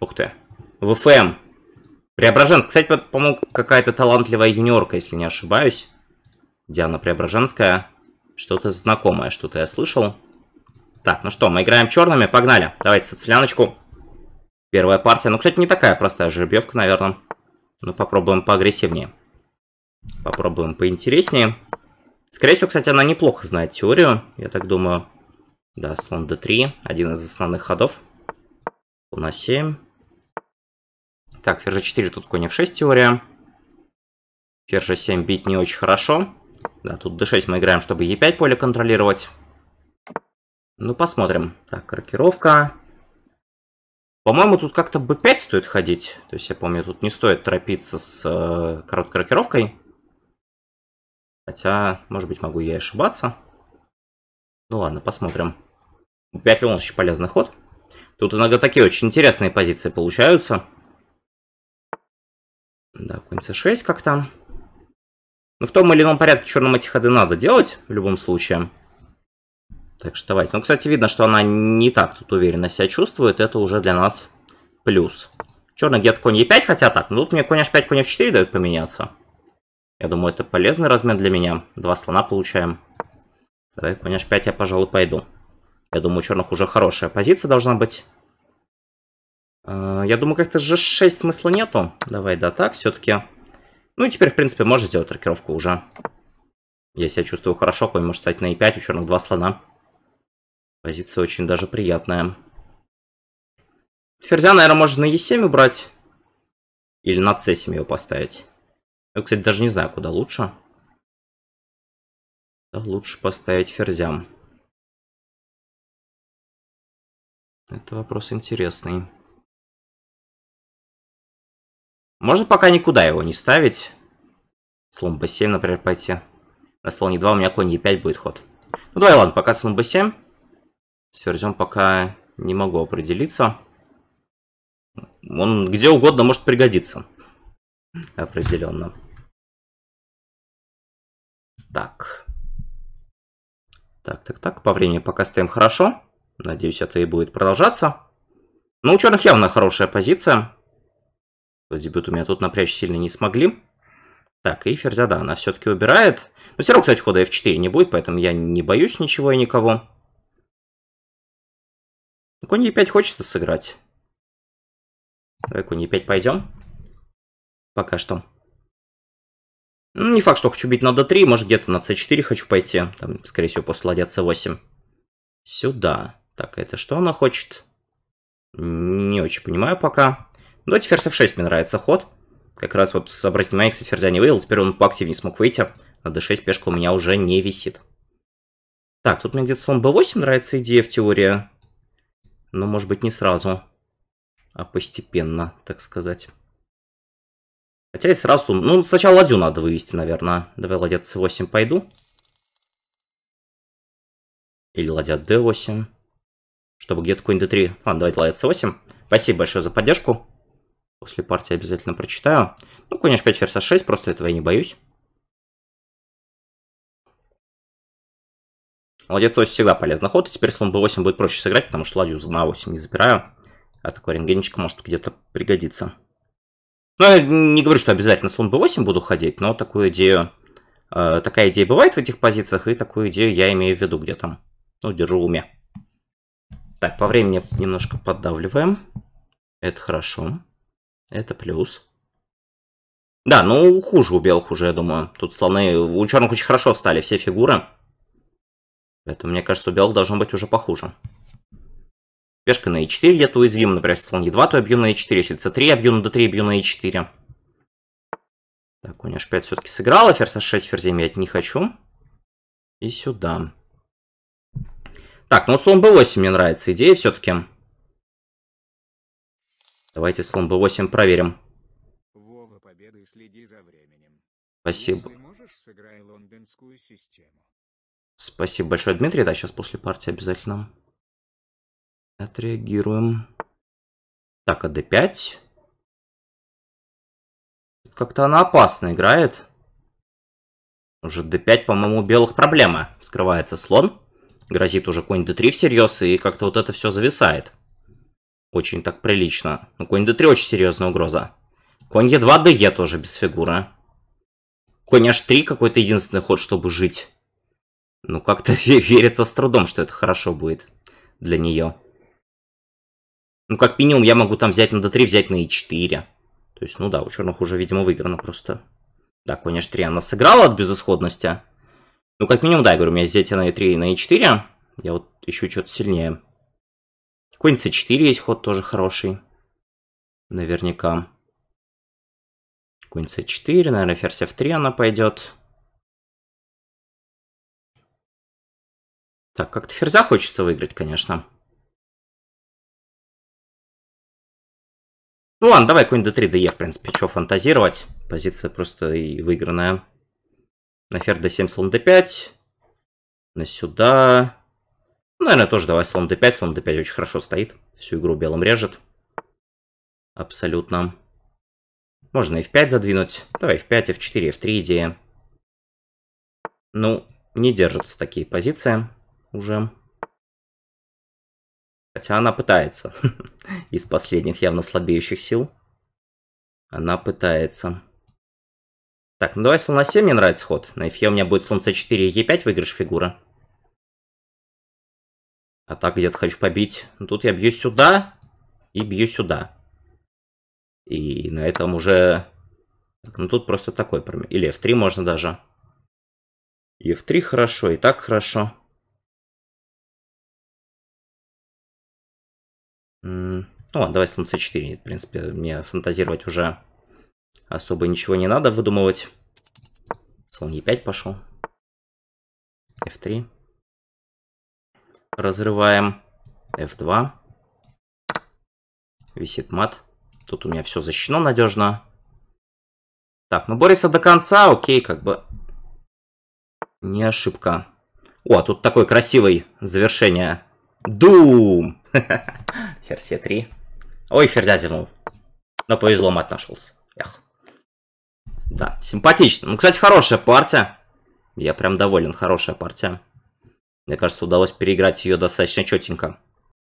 Ух ты. ВФМ. Преображенск. Кстати, по-моему, какая-то талантливая юниорка, если не ошибаюсь. Диана Преображенская. Что-то знакомое, что-то я слышал. Так, ну что, мы играем черными, погнали. Давайте соцляночку. Первая партия. Ну, кстати, не такая простая жеребьевка, наверное. Ну, попробуем поагрессивнее. Попробуем поинтереснее. Скорее всего, кстати, она неплохо знает теорию, я так думаю. Да, слон d3, один из основных ходов. Слон на 7 так, ферзь 4 тут конь f6 теория. Ферзь 7 бить не очень хорошо. Да, тут d6 мы играем, чтобы e5 поле контролировать. Ну, посмотрим. Так, рокировка. По-моему, тут как-то b5 стоит ходить. То есть, я помню, тут не стоит торопиться с э, короткой рокировкой. Хотя, может быть, могу я и ошибаться. Ну ладно, посмотрим. b5 у нас очень полезный ход. Тут иногда такие очень интересные позиции получаются. Да, конь c6 как там. Ну в том или ином порядке черным эти ходы надо делать в любом случае. Так что давайте. Ну, кстати, видно, что она не так тут уверенно себя чувствует. Это уже для нас плюс. Черный где-то конь e5, хотя так. Ну, тут мне конь h5, конь f4 дают поменяться. Я думаю, это полезный размен для меня. Два слона получаем. Давай конь h5 я, пожалуй, пойду. Я думаю, у черных уже хорошая позиция должна быть. А, я думаю, как-то же 6 смысла нету. Давай, да, так, все-таки. Ну и теперь, в принципе, можно сделать рокировку уже. Я себя чувствую хорошо, помимо, может стать на E5 у черных два слона. Позиция очень даже приятная. Ферзя, наверное, можно на E7 убрать. Или на C7 его поставить. Я, ну, кстати, даже не знаю, куда лучше. Да, лучше поставить ферзям. Это вопрос интересный. Можно пока никуда его не ставить. Слон b7, например, пойти. На слоне e2 у меня конь e5 будет ход. Ну давай, ладно, пока слон b7. С пока не могу определиться. Он где угодно может пригодиться. Определенно. Так. Так, так, так. По времени пока стоим хорошо. Надеюсь, это и будет продолжаться. Ну, у черных явно хорошая позиция дебют у меня тут напрячь сильно не смогли. Так, и ферзя, да, она все-таки убирает. Но все равно, кстати, хода f4 не будет, поэтому я не боюсь ничего и никого. Конь e5 хочется сыграть. Давай конь e5 пойдем. Пока что. Ну, не факт, что хочу бить на d3, может где-то на c4 хочу пойти. Там, скорее всего, после ладья c8. Сюда. Так, это что она хочет? Не очень понимаю пока. Давайте ферзь f6 мне нравится ход. Как раз вот обратил внимание, кстати, ферзя не вывел. Теперь он поактивнее смог выйти. На d6 пешка у меня уже не висит. Так, тут мне где-то слон b8 нравится идея в теории. Но, может быть, не сразу. А постепенно, так сказать. Хотя и сразу... Ну, сначала ладью надо вывести, наверное. Давай ладья c8 пойду. Или ладья d8. Чтобы где-то какой d3. Ладно, давайте ладья c8. Спасибо большое за поддержку. После партии обязательно прочитаю. Ну, конечно, h5, ферзь 6 а просто этого я не боюсь. Молодец, c8 всегда полезный ход, и теперь слон b8 будет проще сыграть, потому что ладью на 8 не запираю, а такой рентгенчик может где-то пригодиться. Ну, я не говорю, что обязательно слон b8 буду ходить, но такую идею... Э, такая идея бывает в этих позициях, и такую идею я имею в виду где-то. Ну, держу в уме. Так, по времени немножко поддавливаем. Это хорошо. Это плюс. Да, ну хуже у белых уже, я думаю. Тут слоны... У черных очень хорошо встали все фигуры. Поэтому, мне кажется, у белых должно быть уже похуже. Пешка на e4 я тут уязвим. Например, если слон e2, то я бью на e4. Если c3, я бью на d3, я бью на e4. Так, конь h5 все-таки сыграла. Ферзь h6, ферзь я не хочу. И сюда. Так, ну слон b8 мне нравится идея все-таки. Давайте слон b8 проверим. Вова, победа следи за временем. Спасибо. Можешь, Спасибо большое, Дмитрий. Да, сейчас после партии обязательно отреагируем. Так, а d5. Как-то она опасно играет. Уже d5, по-моему, у белых проблемы. Скрывается слон. Грозит уже конь d3 всерьез, и как-то вот это все зависает. Очень так прилично. Ну конь d3 очень серьезная угроза. Конь e2, de тоже без фигуры. Конь h3 какой-то единственный ход, чтобы жить. Ну, как-то верится с трудом, что это хорошо будет для нее. Ну, как минимум, я могу там взять на d3, взять на e4. То есть, ну да, у черных уже, видимо, выиграно просто. Да, конь h3 она сыграла от безысходности. Ну, как минимум, да, я говорю, у меня взять на e3 и на e4. Я вот еще что-то сильнее. Конь c4 есть ход тоже хороший. Наверняка. Конь c4, наверное, ферзь f3 она пойдет. Так, как-то ферзя хочется выиграть, конечно. Ну ладно, давай конь d3, d в принципе, что фантазировать. Позиция просто и выигранная. На ферзь d7, слон d5. На сюда. Наверное, тоже давай слон d5. Слон d5 очень хорошо стоит. Всю игру белым режет. Абсолютно. Можно f5 задвинуть. Давай f5, f4, f3 идея. Ну, не держатся такие позиции уже. Хотя она пытается. Из последних явно слабеющих сил. Она пытается. Так, ну давай слон на 7 мне нравится ход. На f у меня будет слон c4 e5 выигрыш фигура. А так где-то хочу побить. Ну, тут я бью сюда и бью сюда. И на этом уже... Ну тут просто такой промер. Или F3 можно даже. И F3 хорошо, и так хорошо. Ну ладно, давай слон c4. В принципе, мне фантазировать уже особо ничего не надо выдумывать. Слон e5 пошел. f3 разрываем. F2. Висит мат. Тут у меня все защищено надежно. Так, мы ну, боремся до конца, окей, как бы не ошибка. О, а тут такой красивый завершение. Дум! Ферзь Е3. Ой, ферзя зевнул. Но повезло, мат нашелся. Эх. Да, симпатично. Ну, кстати, хорошая партия. Я прям доволен, хорошая партия. Мне кажется, удалось переиграть ее достаточно четенько.